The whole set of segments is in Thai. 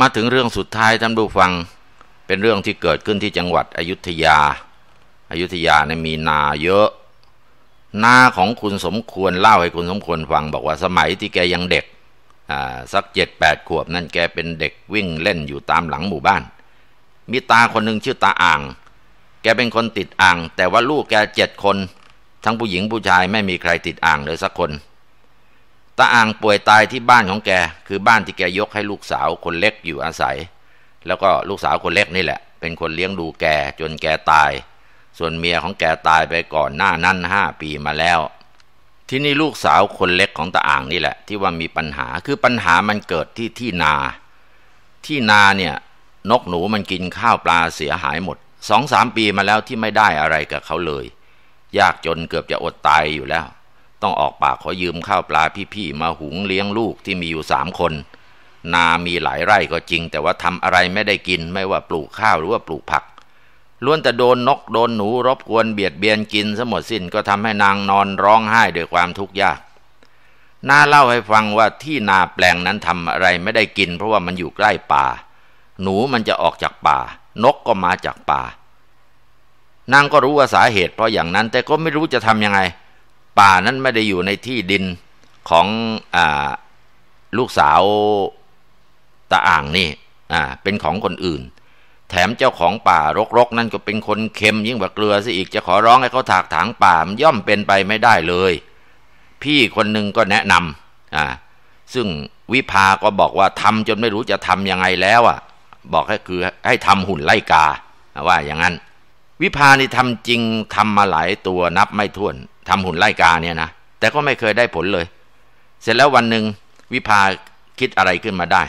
มาถึงเรื่องสุดท้ายท่านผู้ฟังเป็นเรื่องที่เกิดขึ้นที่จังหวัดอยุธยาอายุธยาเนี่ยมีนาเยอะนาของคุณสมควรเล่าให้คุณสมควรฟังบอกว่าสมัยที่แกยังเด็กอ่าสักเจ็ดแปดขวบนั่นแกเป็นเด็กวิ่งเล่นอยู่ตามหลังหมู่บ้านมีตาคนหนึ่งชื่อตาอ่าง แกเป็นคนติดอ่าง แต่ว่าลูกแกเจ็ดคนทั้งผู้หญิงผู้ชายไม่มีใครติดอ่างเลยสักคนตาอ่างป่วยตายที่บ้านของแก คือบ้านที่แกยกให้ลูกสาวคนเล็กอยู่อาศัย แล้วก็ลูกสาวคนเล็กนี่แหละ เป็นคนเลี้ยงดูแกจนแกตาย ส่วนเมียของแกตายไปก่อนหน้านั้นห้าปีมาแล้ว ที่นี่ลูกสาวคนเล็กของตาอ่างนี่แหละ ที่ว่ามีปัญหาคือปัญหามันเกิดที่ที่นา ที่นาเนี่ยนกหนูมันกินข้าวปลาเสียหายหมดสองสามปีมาแล้วที่ไม่ได้อะไรกับเขาเลย ยากจนเกือบจะอดตายอยู่แล้วต้องออกปากขอยืมข้าวปลาพี่ๆมาหุงเลี้ยงลูกที่มีอยู่สามคน นา มีหลายไร่ก็จริงแต่ว่าทำอะไรไม่ได้กินไม่ว่าปลูกข้าว หรือว่าปลูกผักล้วนแต่โดนนกโดนหนูรบกวนเบียดเบียนกินสหมดสิ้นก็ทำให้นางนอนร้องไห้ด้วยความทุกข์ยากนาเล่าให้ฟังว่าที่นาแปลงนั้นทำอะไรไม่ได้กิน เพราะว่ามันอยู่ใกล้ป่า หนูมันจะออกจากป่า นกก็มาจากป่า นางก็รู้ว่าสาเหตุ เพราะอย่างนั้นแต่ก็ไม่รู้จะทำยังไงป่านั้นไม่ได้อยู่ในที่ดินของอลูกสาวตาอ่างนี่เป็นของคนอื่น แถมเจ้าของป่ารกๆนั่นก็เป็นคนเค็มยิ่งกว่าเกลือซะอีกจะขอร้องให้เขาถากถางป่ามันย่อมเป็นไปไม่ได้เลย พี่คนหนึ่งก็แนะนำซึ่งวิภาก็บอกว่าทำจนไม่รู้จะทำยังไงแล้วอ่ะบอกให้คือ ให้ทำหุ่นไล่กา ว่าอย่างนั้น วิภานีทำจริงทำมาหลายตัวนับไม่ถ้วนทำหุ่นไล่กาเนี่ยนะ แต่ก็ไม่เคยได้ผลเลย เสร็จแล้ววันหนึ่งวิภาคิดอะไรขึ้นมาได้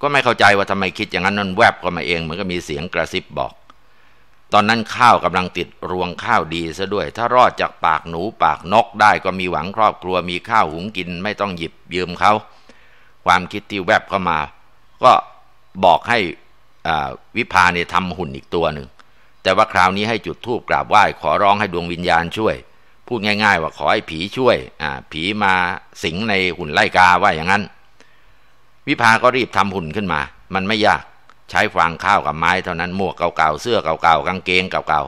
ก็ไม่เข้าใจว่าทำไมคิดอย่างนั้นนั่นแวบก็มาเองเหมือนก็มีเสียงกระซิบบอก ตอนนั้นข้าวกำลังติดรวงข้าวดีซะด้วย ถ้ารอดจากปากหนูปากนกได้ ก็มีหวังครอบครัวมีข้าวหุงกิน ไม่ต้องหยิบยืมเขา ความคิดที่แวบเข้ามา ก็บอกให้วิภาเนี่ยทำหุ่นอีกตัวหนึ่ง แต่ว่าคราวนี้ให้จุดธูปกราบไหว้ขอร้องให้ดวงวิญญาณช่วยพูดง่ายๆว่าขอให้ผีช่วยอ่าผีมาสิงในหุ่นไล่กาว่าอย่างนั้น วิภาก็รีบทำหุ่นขึ้นมา มันไม่ยากใช้ฟางข้าวกับไม้เท่านั้นหมวกเก่าๆเสื้อเก่าๆกางเกงเก่า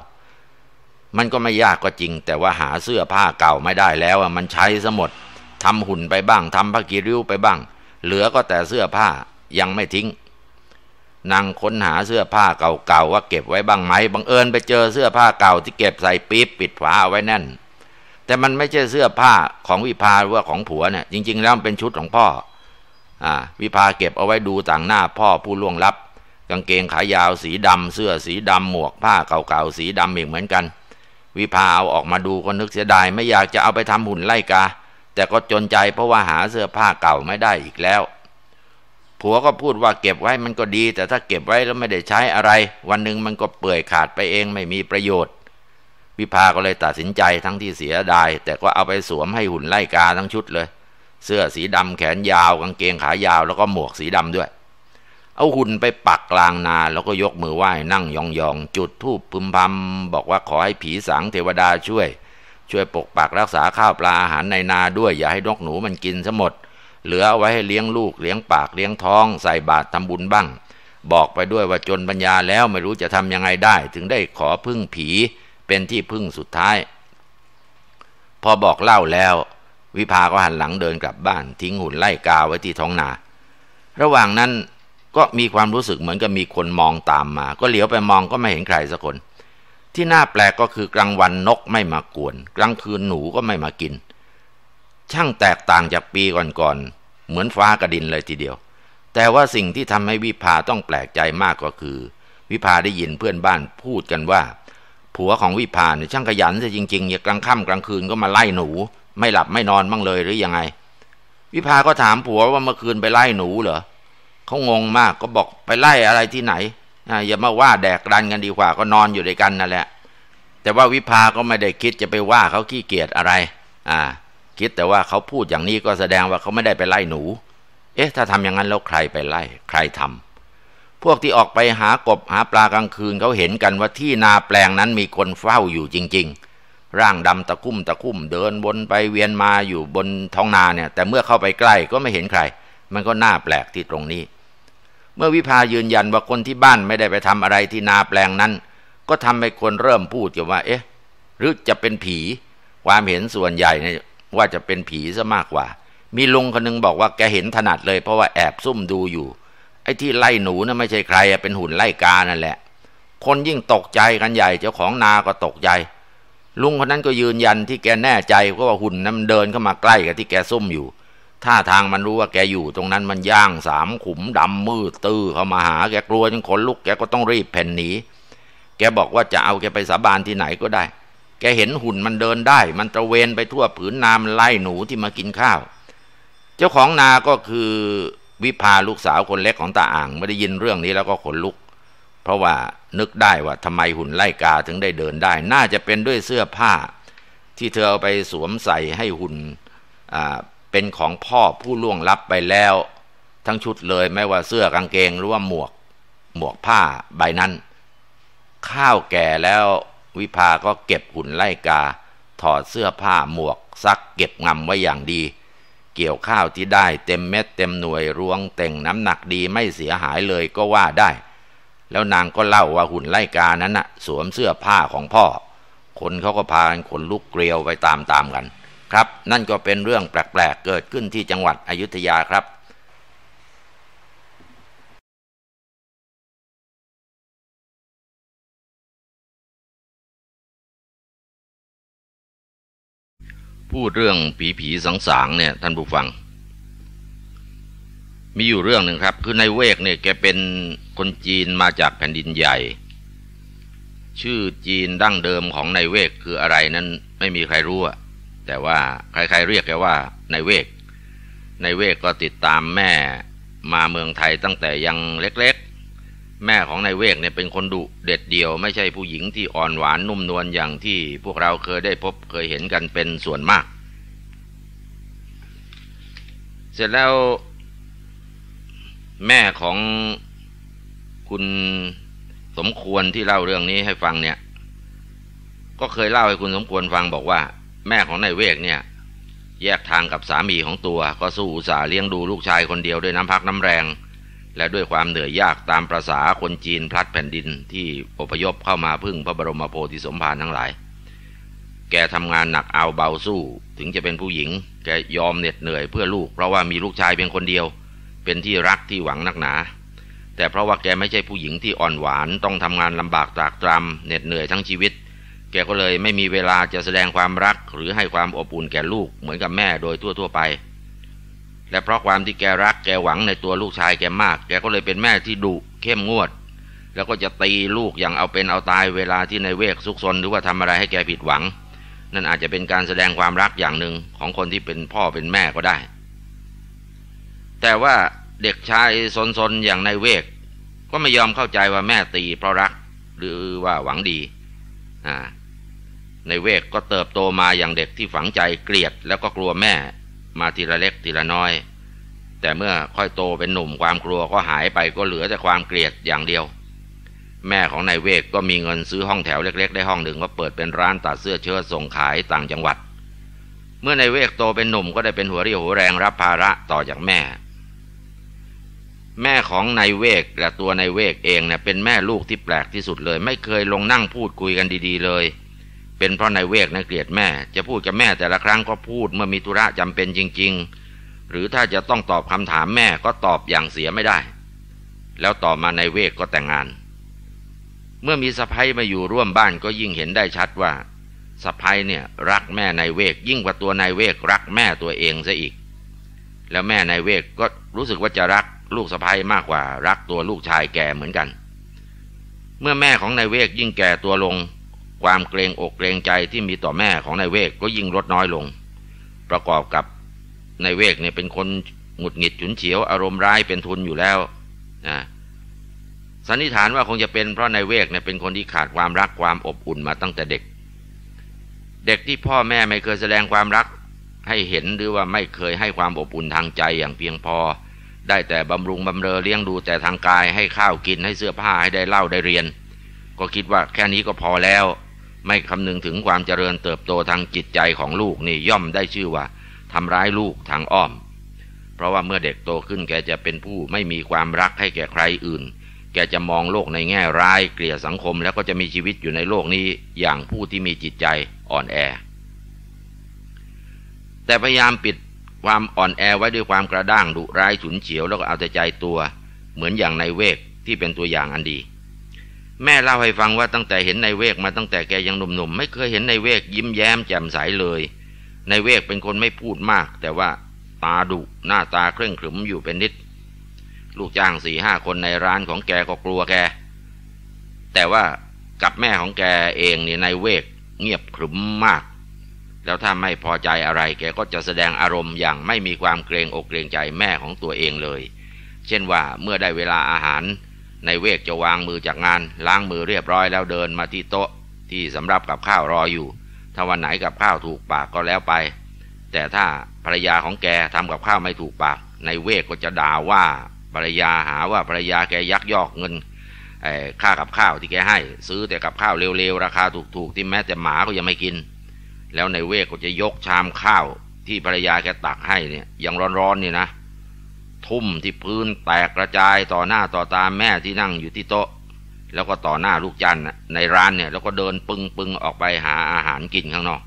ๆมันก็ไม่ยากก็จริง แต่ว่าหาเสื้อผ้าเก่าไม่ได้แล้วมันใช้สหมดทำหุ่นไปบ้างทำพระกิริ้วไปบ้าง เหลือก็แต่เสื้อผ้ายังไม่ทิ้งนางค้นหาเสื้อผ้าเก่าๆว่าเก็บไว้บ้างไหมบังเอิญไปเจอเสื้อผ้าเก่า ที่เก็บใส่ปี๊บปิดฝาเอาไว้แน่นแต่มันไม่ใช่เสื้อผ้าของวิภาหรือว่าของผัวเนี่ยจริงๆแล้วมันเป็นชุดของพ่อ อ่าวิภาเก็บเอาไว้ดูต่างหน้าพ่อผู้ล่วงลับ กางเกงขายาวสีดำ เสื้อสีดำหมวก ผ้าเก่าๆสีดำอีกเหมือนกัน วิภาเอาออกมาดูก็นึกเสียดายไม่อยากจะเอาไปทำหุ่นไล่กาแต่ก็จนใจเพราะว่าหาเสื้อผ้าเก่าไม่ได้อีกแล้ว ผัวก็พูดว่าเก็บไว้มันก็ดี แต่ถ้าเก็บไว้แล้วไม่ได้ใช้อะไร วันหนึ่งมันก็เปื่อยขาดไปเองไม่มีประโยชน์วิภาก็เลยตัดสินใจทั้งที่เสียดาย แต่ก็เอาไปสวมให้หุ่นไล่กาทั้งชุดเลย เสื้อสีดำแขนยาว กางเกงขายาวแล้วก็หมวกสีดำด้วย เอาหุ่นไปปักกลางนาแล้วก็ยกมือไหว้นั่งยองๆ จุดธูปพึมพำบอกว่าขอให้ผีสางเทวดาช่วย ช่วยปกปักรักษาข้าวปลาอาหารในนาด้วย อย่าให้นกหนูมันกินซะหมด เหลือไว้ให้เลี้ยงลูกเลี้ยงปากเลี้ยงท้องใส่บาตรทำบุญบ้าง บอกไปด้วยว่าจนปัญญาแล้วไม่รู้จะทำยังไงได้ ถึงได้ขอพึ่งผีเป็นที่พึ่งสุดท้าย พอบอกเล่าแล้ว วิภาก็หันหลังเดินกลับบ้าน ทิ้งหุ่นไล่กาไว้ที่ท้องนา ระหว่างนั้นก็มีความรู้สึกเหมือนกับมีคนมองตามมา ก็เหลียวไปมองก็ไม่เห็นใครสักคน ที่น่าแปลกก็คือกลางวันนกไม่มากวน กลางคืนหนูก็ไม่มากิน ช่างแตกต่างจากปีก่อนๆเหมือนฟ้ากระดินเลยทีเดียว แต่ว่าสิ่งที่ทำให้วิภาต้องแปลกใจมากก็คือ วิภาได้ยินเพื่อนบ้านพูดกันว่าผัวของวิพานช่างขยันซะจริงๆกลางค่ำกลางคืนก็มาไล่หนู ไม่หลับไม่นอนบ้างเลยหรือยังไง วิพาก็ถามผัวว่าเมื่อคืนไปไล่หนูเหรอเขางงมากก็บอกไปไล่อะไรที่ไหนอย่ามาว่าแดกรันกันดีกว่าก็นอนอยู่ด้วยกันนั่นแหละแต่ว่าวิพาก็ไม่ได้คิดจะไปว่าเขาขี้เกียจอะไร อ่า คิดแต่ว่าเขาพูดอย่างนี้ก็แสดงว่าเขาไม่ได้ไปไล่หนู เอ๊ะถ้าทำอย่างนั้นแล้วใครไปไล่ใครทำพวกที่ออกไปหากบหาปลากลางคืนเขาเห็นกันว่าที่นาแปลงนั้นมีคนเฝ้าอยู่จริงๆ ร่างดำตะคุ่มตะคุ่มเดินวนไปเวียนมาอยู่บนท้องนาเนี่ย แต่เมื่อเข้าไปใกล้ก็ไม่เห็นใคร มันก็น่าแปลกที่ตรงนี้ เมื่อวิพายืนยันว่าคนที่บ้านไม่ได้ไปทำอะไรที่นาแปลงนั้น ก็ทำให้คนเริ่มพูดกันว่าเอ๊ะหรือจะเป็นผีความเห็นส่วนใหญ่เนี่ยว่าจะเป็นผีซะมากกว่า มีลุงคนนึงบอกว่าแกเห็นถนัดเลย เพราะว่าแอบซุ่มดูอยู่ไอ้ที่ไล่หนูนะ่ะไม่ใช่ใครเป็นหุ่นไล่กานั่นแหละ คนยิ่งตกใจกันใหญ่ เจ้าของนาก็ตกใจ ลุงคนนั้นก็ยืนยันที่แกแน่ใจเพราะว่าหุ่นนั้นเดินเข้ามาใกล้กับที่แกซุ่มอยู่ท่าทางมันรู้ว่าแก อยู่ตรงนั้นมันย่างสามขุมดำมืดตื้อเข้ามาหาแกกลัวจนขนลุกแกก็ต้องรีบแผ่นหนีแกบอกว่าจะเอาแกไปสาบานที่ไหนก็ได้ แกเห็นหุ่นมันเดินได้ มันตระเวนไปทั่วผืนนามไล่หนูที่มากินข้าว เจ้าของนาก็คือวิภาลูกสาวคนเล็กของตาอ่างไม่ได้ยินเรื่องนี้แล้วก็ขนลุก เพราะว่านึกได้ว่าทำไมหุ่นไล่กาถึงได้เดินได้ น่าจะเป็นด้วยเสื้อผ้าที่เธอเอาไปสวมใส่ให้หุ่นเป็นของพ่อผู้ล่วงลับไปแล้ว ทั้งชุดเลยไม่ว่าเสื้อกางเกงหรือว่าหมวกหมวกผ้าใบนั้น ข้าวแก่แล้ววิภาก็เก็บหุ่นไล่กา ถอดเสื้อผ้าหมวกซักเก็บงำไว้อย่างดีเกี่ยวข้าวที่ได้เต็มเม็ดเต็มหน่วยรวงเต่งน้ำหนักดีไม่เสียหายเลยก็ว่าได้ แล้วนางก็เล่าว่าหุ่นไล่กานั้นนะ่ะสวมเสื้อผ้าของพ่อ คนเขาก็พานขนลุกเกลียวไปตามๆกัน ครับ นั่นก็เป็นเรื่องแปลกๆเกิดขึ้นที่จังหวัดอยุธยาครับพูดเรื่องผีผีสังสางเนี่ยท่านผู้ฟัง มีอยู่เรื่องหนึ่งครับ คือในเวกเนี่ยแกเป็นคนจีนมาจากแผ่นดินใหญ่ ชื่อจีนดั้งเดิมของในเวกคืออะไรนั้นไม่มีใครรู้อะแต่ว่าใครๆเรียกแกว่าในเวก ในเวกก็ติดตามแม่มาเมืองไทยตั้งแต่ยังเล็กแม่ของนายเวกเนี่ยเป็นคนดุเด็ดเดี่ยว ไม่ใช่ผู้หญิงที่อ่อนหวานนุ่มนวลอย่างที่พวกเราเคยได้พบเคยเห็นกันเป็นส่วนมาก เสร็จแล้ว แม่ของคุณสมควรที่เล่าเรื่องนี้ให้ฟังเนี่ย ก็เคยเล่าให้คุณสมควรฟังบอกว่า แม่ของนายเวกเนี่ยแยกทางกับสามีของตัว ก็สู้อุตส่าห์เลี้ยงดูลูกชายคนเดียวด้วยน้ำพักน้ำแรงและด้วยความเหนื่อยยากตามประษาคนจีนพลัดแผ่นดินที่อพยพเข้ามาพึ่งพระบรมโพธิสมภารทั้งหลาย แกทำงานหนักเอาเบาสู้ถึงจะเป็นผู้หญิงแกยอมเหน็ดเหนื่อยเพื่อลูก เพราะว่ามีลูกชายเพียงคนเดียว เป็นที่รักที่หวังนักหนา แต่เพราะว่าแกไม่ใช่ผู้หญิงที่อ่อนหวานต้องทำงานลำบากตรากตรำเหน็ดเหนื่อยทั้งชีวิต แกก็เลยไม่มีเวลาจะแสดงความรัก หรือให้ความอบอุ่นแก่ลูกเหมือนกับแม่โดยทั่วๆไปและเพราะความที่แกรักแกหวังในตัวลูกชายแกมาก แกก็เลยเป็นแม่ที่ดุเข้มงวด แล้วก็จะตีลูกอย่างเอาเป็นเอาตายเวลาที่ในเวกซุกซนหรือว่าทำอะไรให้แกผิดหวัง นั่นอาจจะเป็นการแสดงความรักอย่างหนึ่งของคนที่เป็นพ่อเป็นแม่ก็ได้ แต่ว่าเด็กชายซนซนอย่างในเวก ก็ไม่ยอมเข้าใจว่าแม่ตีเพราะรักหรือว่าหวังดีอ่าในเวกก็เติบโตมาอย่างเด็กที่ฝังใจเกลียด แล้วก็กลัวแม่มาทีละเล็กทีละน้อย แต่เมื่อค่อยโตเป็นหนุ่มความกลัวก็หายไปก็เหลือแต่ความเกลียดอย่างเดียว แม่ของนายเวกก็มีเงินซื้อห้องแถวเล็กๆ ได้ห้องหนึ่งก็าเปิดเป็นร้านตัดเสื้อเชิ้ตส่งขายต่างจังหวัด เมื่อนายเวกโตเป็นหนุ่มก็ได้เป็นหัวเรี่ยวหัวแรงรับภาระต่อจากแม่ แม่ของนายเวกและตัวนายเวกเองเนี่ยเป็นแม่ลูกที่แปลกที่สุดเลย ไม่เคยลงนั่งพูดคุยกันดี ๆ เลยเป็นเพราะนายเวกนะเกลียดแม่จะพูดกับแม่แต่ละครั้งก็พูดเมื่อมีธุระจำเป็นจริง ๆ หรือถ้าจะต้องตอบคำถามแม่ก็ตอบอย่างเสียไม่ได้ แล้วต่อมานายเวกก็แต่งงาน เมื่อมีสะพ้ยมาอยู่ร่วมบ้านก็ยิ่งเห็นได้ชัดว่าสะพ้ยเนี่ยรักแม่นายเวกยิ่งกว่าตัวนายเวกรักแม่ตัวเองซะอีก แล้วแม่นายเวกก็รู้สึกว่าจะรัก ลูกสะพ้ยมากกว่ารักตัวลูกชายแกเหมือนกัน เมื่อแม่ของนายเวกยิ่งแก่ตัวลงความเกรงอกเกรงใจที่มีต่อแม่ของนายเวกก็ยิ่งลดน้อยลง ประกอบกับนายเวกเนี่ยเป็นคนหงุดหงิดฉุนเฉียวอารมณ์ร้ายเป็นทุนอยู่แล้วนะสันนิษฐานว่าคงจะเป็นเพราะนายเวกเนี่ยเป็นคนที่ขาดความรักความอบอุ่นมาตั้งแต่เด็ก เด็กที่พ่อแม่ไม่เคยแสดงความรักให้เห็น หรือว่าไม่เคยให้ความอบอุ่นทางใจอย่างเพียงพอ ได้แต่บำรุงบำเรอเลี้ยงดูแต่ทางกายให้ข้าวกินให้เสื้อผ้าให้ได้เล่าได้เรียน ก็คิดว่าแค่นี้ก็พอแล้วไม่คำนึงถึงความเจริญเติบโตทางจิตใจของลูกนี่ย่อมได้ชื่อว่า ทำร้ายลูกทางอ้อม เพราะว่าเมื่อเด็กโตขึ้นแกจะเป็นผู้ไม่มีความรักให้แก่ใครอื่น แกจะมองโลกในแง่ร้ายเกลียดสังคมแล้วก็จะมีชีวิตอยู่ในโลกนี้อย่างผู้ที่มีจิตใจอ่อนแอ แต่พยายามปิดความอ่อนแอไว้ด้วยความกระด้างดุร้ายฉุนเฉียว แล้วก็เอาแต่ใจตัว เหมือนอย่างในเวกที่เป็นตัวอย่างอันดีแม่เล่าให้ฟังว่าตั้งแต่เห็นนายเวกมาตั้งแต่แกยังหนุ่ม ๆ ไม่เคยเห็นนายเวกยิ้มแย้มแจ่มใสเลยนายเวกเป็นคนไม่พูดมาก แต่ว่าตาดุหน้าตาเคร่งขรึมอยู่เป็นนิดลูกจ้างสี่ห้าคนในร้านของแกก็กลัวแกแต่ว่ากับแม่ของแกเองนี่นายเวกเงียบขรึมมาก แล้วถ้าไม่พอใจอะไร แกก็จะแสดงอารมณ์ อย่างไม่มีความเกรงอกเกรงใจแม่ของตัวเองเลย เช่นว่าเมื่อได้เวลาอาหารในเวกจะวางมือจากงานล้างมือเรียบร้อยแล้วเดินมาที่โต๊ะที่สำรับกับข้าวรออยู่ ถ้าวันไหนกับข้าวถูกปากก็แล้วไป แต่ถ้าภรรยาของแกทำกับข้าวไม่ถูกปากในเวกก็จะด่าว่าภรรยาหาว่าภรรยาแกยักยอกเงินค่ากับข้าวที่แกให้ ซื้อแต่กับข้าวเร็วๆราคาถูกๆที่แม้แต่หมาก็ยังไม่กิน แล้วในเวกก็จะยกชามข้าวที่ภรรยาแกตักให้เนี่ยยังร้อนๆนี่นะทุ่มที่พื้นแตกกระจายต่อหน้าต่อตาแม่ที่นั่งอยู่ที่โต๊ะ แล้วก็ต่อหน้าลูกจันในร้านเนี่ยแล้วก็เดินปึงปึงออกไปหาอาหารกินข้างนอก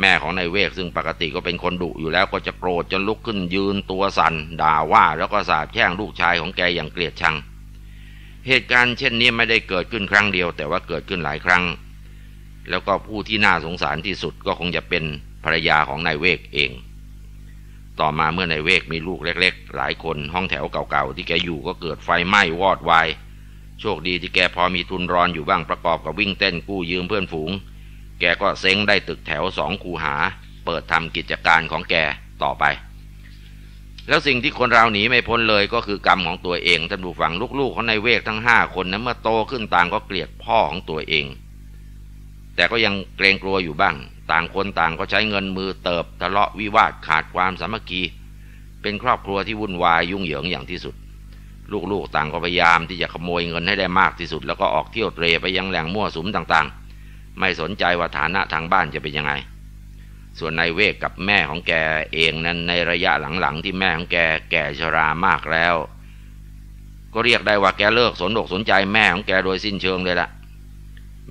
แม่ของนายเวกซึ่งปกติก็เป็นคนดุอยู่แล้วก็จะโกรธจนลุกขึ้นยืนตัวสัน่นด่าว่าแล้วก็สาบแช่งลูกชายของแกอย่างเกลียดชังเหตุการณ์เช่นนี้ไม่ได้เกิดขึ้นครั้งเดียว แต่ว่าเกิดขึ้นหลายครั้ง แล้วก็ผู้ที่น่าสงสารที่สุดก็คงจะเป็นภรรยาของนายเวกเองต่อมาเมื่อในเวกมีลูกเล็กๆ หลายคน ห้องแถวเก่าๆ ที่แกอยู่ก็เกิดไฟไหม้วอดวายโชคดีที่แกพอมีทุนรอนอยู่บ้างประกอบกับวิ่งเต้นกู้ยืมเพื่อนฝูง แกก็เซ้งได้ตึกแถวสองคูหา เปิดทำกิจการของแก ต่อไป แล้วสิ่งที่คนเราหนีไม่พ้นเลยก็คือกรรมของตัวเอง ท่านผู้ฟังลูกๆของนเวกทั้งห้าคนนะั้นเมื่อโตขึ้นต่างก็เกลียดพ่อของตัวเอง แต่ก็ยังเกรงกลัวอยู่บ้างต่างคนต่างก็ใช้เงินมือเติบทะเลาะวิวาทขาดความสามัคคีเป็นครอบครัวที่วุ่นวายยุ่งเหยิงอย่างที่สุด ลูกๆต่างก็พยายามที่จะขโมยเงินให้ได้มากที่สุด แล้วก็ออกเที่ยวเตรไปยังแหล่งมั่วสุมต่างๆ ไม่สนใจว่าฐานะทางบ้านจะเป็นยังไง ส่วนนายเวกกับแม่ของแกเองนั้นในระยะหลังๆ ที่แม่ของแกแก่ชรามากแล้ว ก็เรียกได้ว่าแกเลิกสนอกสนใจแม่ของแกโดยสิ้นเชิงเลยละ่ะ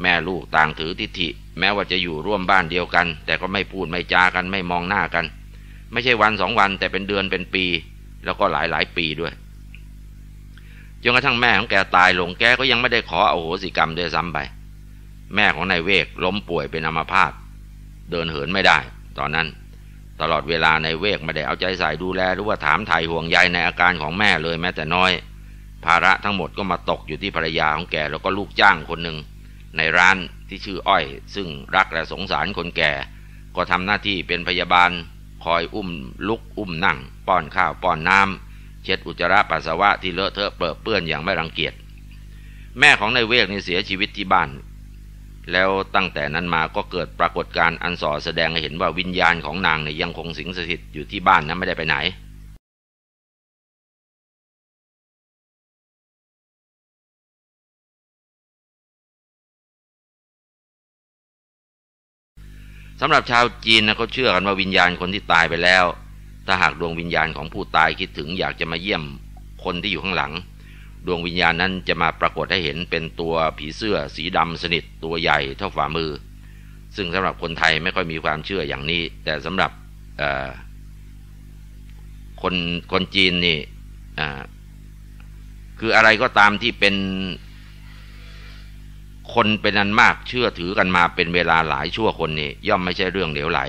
แม่ลูกต่างถือทิฐิแม้ว่าจะอยู่ร่วมบ้านเดียวกัน แต่ก็ไม่พูดไม่จากันไม่มองหน้ากัน ไม่ใช่วันสองวันแต่เป็นเดือนเป็นปี แล้วก็หลายหลายปีด้วย จนกระทั่งแม่ของแกตายลงแกก็ยังไม่ได้ขอเอาโหสิกรรมด้วยซ้ำไปแม่ของนายเวกล้มป่วยเป็นอัมพาตเดินเหินไม่ได้ตอนนั้น ตลอดเวลานายเวกไม่ได้เอาใจใส่ดูแลหรือว่าถามไถ่ห่วงใยในอาการของแม่เลยแม้แต่น้อย ภาระทั้งหมดก็มาตกอยู่ที่ภรรยาของแกแล้วก็ลูกจ้างคนหนึ่งในร้านที่ชื่ออ้อย ซึ่งรักและสงสารคนแก่ ก็ทำหน้าที่เป็นพยาบาล คอยอุ้ม ลุกอุ้มนั่ง ป้อนข้าวป้อนน้ำเช็ดอุจจาระปัสสาวะที่เลอะเทอะเปื้อเปื้อนอย่างไม่รังเกียจ แม่ของนายเวกนี่เสียชีวิตที่บ้าน แล้วตั้งแต่นั้นมาก็เกิดปรากฏการณ์อันส่อแสดงให้เห็นว่าวิญญาณของนางเนี่ยยังคงสิงสถิตอยู่ที่บ้านนะไม่ได้ไปไหนสำหรับชาวจีนนะเขาเชื่อกันว่าวิญญาณคนที่ตายไปแล้ว ถ้าหากดวงวิญญาณของผู้ตายคิดถึง อยากจะมาเยี่ยมคนที่อยู่ข้างหลัง ดวงวิญญาณนั้นจะมาปรากฏให้เห็นเป็นตัวผีเสื้อสีดำสนิทตัวใหญ่เท่าฝ่ามือ ซึ่งสำหรับคนไทยไม่ค่อยมีความเชื่ออย่างนี้ แต่สำหรับคนคนจีนนี่คืออะไรก็ตามที่เป็นคนเป็นอันมากเชื่อถือกันมาเป็นเวลาหลายชั่วคนนี่ย่อมไม่ใช่เรื่องเหลวไหล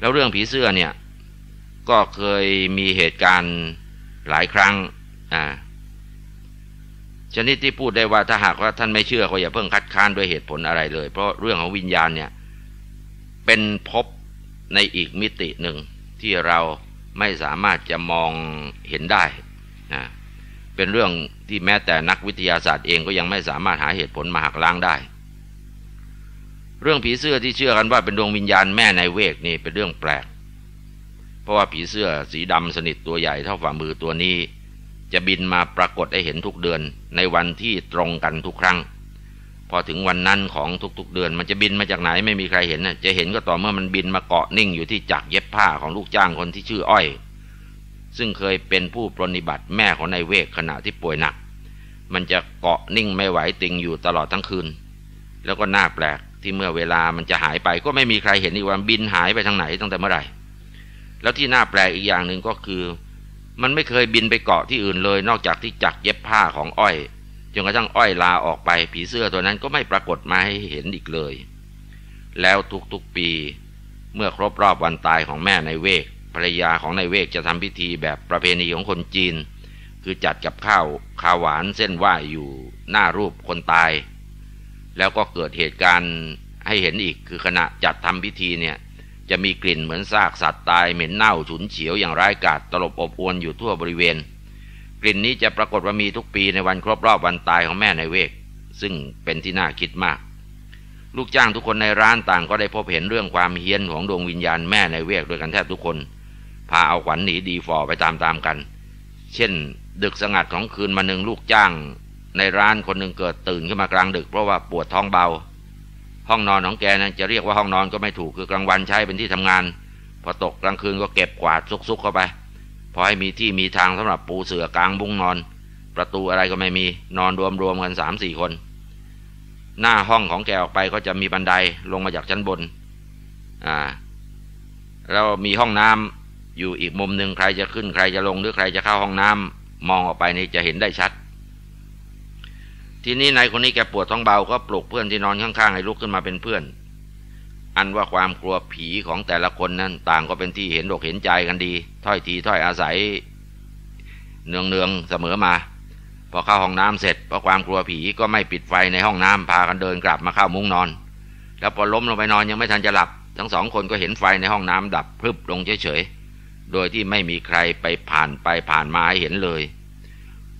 แล้วเรื่องผีเสื้อเนี่ยก็เคยมีเหตุการณ์หลายครั้งอ่าชนิดที่พูดได้ว่าถ้าหากว่าท่านไม่เชื่อก็อย่าเพิ่งคัดค้านด้วยเหตุผลอะไรเลย เพราะเรื่องของวิญญาณเนี่ย เป็นพบในอีกมิติหนึ่ง ที่เราไม่สามารถจะมองเห็นได้เป็นเรื่องที่แม้แต่นักวิทยาศาสตร์เองก็ยังไม่สามารถหาเหตุผลมาหักล้างได้ เรื่องผีเสื้อที่เชื่อกันว่าเป็นดวงวิญญาณแม่ในเวกนี่เป็นเรื่องแปลก เพราะว่าผีเสื้อสีดำสนิทตัวใหญ่เท่าฝ่ามือตัวนี้ จะบินมาปรากฏให้เห็นทุกเดือนในวันที่ตรงกันทุกครั้ง พอถึงวันนั้นของทุกๆ เดือน มันจะบินมาจากไหนไม่มีใครเห็นนะจะเห็นก็ต่อเมื่อมันบินมาเกาะนิ่งอยู่ที่จักเย็บผ้าของลูกจ้างคนที่ชื่ออ้อยซึ่งเคยเป็นผู้ปรนิบัติแม่ของนายเวกขณะที่ป่วยหนัก มันจะเกาะนิ่งไม่ไหวติงอยู่ตลอดทั้งคืน แล้วก็น่าแปลกที่เมื่อเวลามันจะหายไป ก็ไม่มีใครเห็นอีกว่าบินหายไปทางไหนตั้งแต่เมื่อไหร่แล้วที่น่าแปลกอีกอย่างหนึ่งก็คือ มันไม่เคยบินไปเกาะที่อื่นเลย นอกจากที่จักเย็บผ้าของอ้อยจนกระทั่งอ้อยลาออกไป ผีเสื้อตัวนั้นก็ไม่ปรากฏมาให้เห็นอีกเลย แล้วทุกๆปี เมื่อครบรอบวันตายของแม่ในเวกภรรยาของนายเวกจะทำพิธีแบบประเพณีของคนจีน คือจัดกับข้าวข้าวหวานเส้นไหวอยู่หน้ารูปคนตาย แล้วก็เกิดเหตุการณ์ให้เห็นอีกคือขณะจัดทำพิธีเนี่ย จะมีกลิ่นเหมือนซากสัตว์ตายเหม็นเน่าฉุนเฉียวอย่างร้ายกาจตลบอบอวนอยู่ทั่วบริเวณ กลิ่นนี้จะปรากฏว่ามีทุกปีในวันครบรอบวันตายของแม่นายเวก ซึ่งเป็นที่น่าคิดมาก ลูกจ้างทุกคนในร้านต่างก็ได้พบเห็นเรื่องความเฮี้ยนของดวงวิญญาณแม่นายเวกด้วยกันแทบทุกคนพาเอาขวัญหนีดีฟอไปตามๆกัน เช่น ดึกสงัดของคืนมาหนึ่งลูกจ้าง ในร้านคนหนึ่งเกิดตื่นขึ้นมากลางดึกเพราะว่าปวดท้องเบา ห้องนอนของแกนะจะเรียกว่าห้องนอนก็ไม่ถูกคือกลางวันใช้เป็นที่ทำงาน พอตกกลางคืนก็เก็บกวาดซุกๆเข้าไปพอให้มีที่มีทางสำหรับปูเสือกลางบุ้งนอน ประตูอะไรก็ไม่มีนอนรวมๆกันสามสี่คน หน้าห้องของแกออกไปก็จะมีบันไดลงมาจากชั้นบน อ่าแล้วมีห้องน้ำอยู่อีกมุมหนึ่งใครจะขึ้นใครจะลง หรือใครจะเข้าห้องน้ำ มองออกไปนี่จะเห็นได้ชัด ทีนี้นายคนนี้แกปวดท้องเบา ก็ปลุกเพื่อนที่นอนข้าง ๆ ให้ลุกขึ้นมาเป็นเพื่อน อันว่าความกลัวผีของแต่ละคนนั้น ต่างก็เป็นที่เห็นอกเห็นใจกันดี ถ้อยทีถ้อยอาศัย เนืองเนืองเสมอมา พอเข้าห้องน้ำเสร็จเพราะความกลัวผีก็ไม่ปิดไฟในห้องน้ำพากันเดินกลับมาเข้ามุ้งนอน แล้วพอล้มลงไปนอนยังไม่ทันจะหลับ ทั้งสองคนก็เห็นไฟในห้องน้ำดับพรึบลงเฉยๆโดยที่ไม่มีใครไปผ่านไปผ่านมาเห็นเลย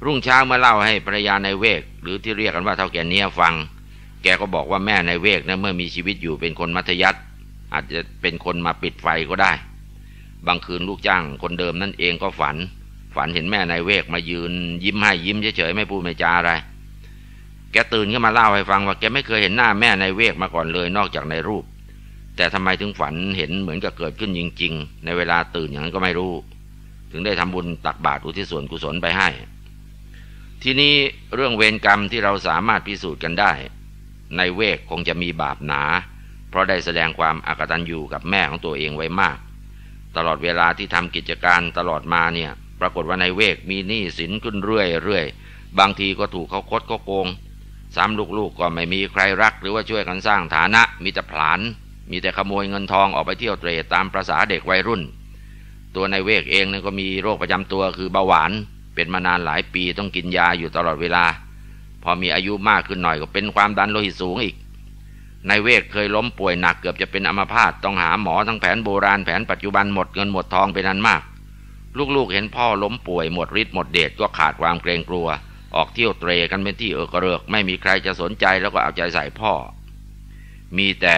รุ่งเช้ามาเล่าให้ภรรยาในเวกหรือที่เรียกกันว่าเท่าแก่เนี้ยฟัง แกก็บอกว่าแม่ในเวกนะเมื่อมีชีวิตอยู่เป็นคนมัธยัติอาจจะเป็นคนมาปิดไฟก็ได้ บางคืนลูกจ้างคนเดิมนั่นเองก็ฝัน ฝันเห็นแม่ในเวกมายืนยิ้มให้ยิ้มเฉยๆไม่พูดไม่จาอะไร แกตื่นขึ้นมาเล่าให้ฟังว่าแกไม่เคยเห็นหน้าแม่ในเวกมาก่อนเลยนอกจากในรูปแต่ทำไมถึงฝันเห็นเหมือนกับเกิดขึ้นจริง ๆ ในเวลาตื่นอย่างนั้นก็ไม่รู้ ถึงได้ทำบุญตักบาตรอุทิศส่วนกุศลไปให้ ทีนี้เรื่องเวรกรรมที่เราสามารถพิสูจน์กันได้ ในเวกคงจะมีบาปหนา เพราะได้แสดงความอากตัญญูกับแม่ของตัวเองไว้มาก ตลอดเวลาที่ทำกิจการตลอดมาเนี่ยปรากฏว่าในเวกมีหนี้สินขึ้นเรื่อยๆ บางทีก็ถูกเขาคดเขาโกง สามลูกๆกก็ไม่มีใครรัก หรือว่าช่วยกันสร้างฐานะมีแต่ผลานมีแต่ขโมยเงินทองออกไปเที่ยวเตรตามประษาเด็กวัยรุ่น ตัวในเวกเองน้่ก็มีโรคประจำตัวคือเบาหวาน เป็นมานานหลายปีต้องกินยาอยู่ตลอดเวลา พอมีอายุมากขึ้นหน่อยก็เป็นความดันโลหิตสูงอีกนายเวกเคยล้มป่วยหนักเกือบจะเป็นอัมพาตต้องหาหมอทั้งแผนโบราณแผนปัจจุบันหมดเงินหมดทองไปนั้นมาก ลูกๆเห็นพ่อล้มป่วยหมดฤทธิ์หมดเดชก็ขาดความเกรงกลัว ออกเที่ยวเตรกันเป็นที่เออกระเริกไม่มีใครจะสนใจแล้วก็เอาใจใส่พ่อ มีแต่